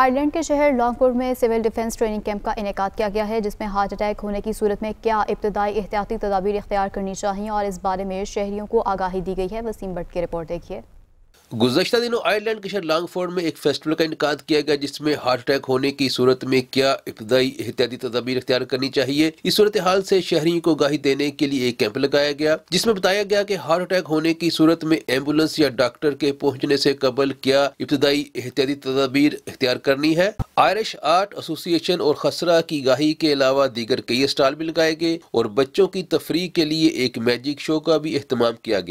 Ireland के शहर लॉन्गपुर में सिविल डिफेंस ट्रेनिंग कैंप का इनका किया गया है जिसमें हार्ट अटैक होने की सूरत में क्या इब्तदाई एहतियाती तदाबीर इख्तियार करनी चाहिए और इस बारे में शहरीों को आगाही दी गई है वसीम भट्ट की रिपोर्ट देखिए गुजशत दिनों आयरलैंड के शहर लॉन्गफोर्ड में एक फेस्टिवल का इनका किया गया जिसमें हार्ट अटैक होने की सूरत में क्या इब्तदाई एहतियाती तदाबीर अख्तियार करनी चाहिए इस सूरत हाल से शहरी को गाही देने के लिए एक कैंप लगाया गया जिसमें बताया गया कि हार्ट अटैक होने की सूरत में एम्बुलेंस या डॉक्टर के पहुँचने से कबल क्या इब्तदाई एहतियाती तदाबीर अख्तियार करनी है आयरिश आर्ट एसोसिएशन और खसरा की गाही के अलावा दीगर कई स्टॉल भी लगाए गए और बच्चों की तफरी के लिए एक मैजिक शो का भी अहतमाम किया गया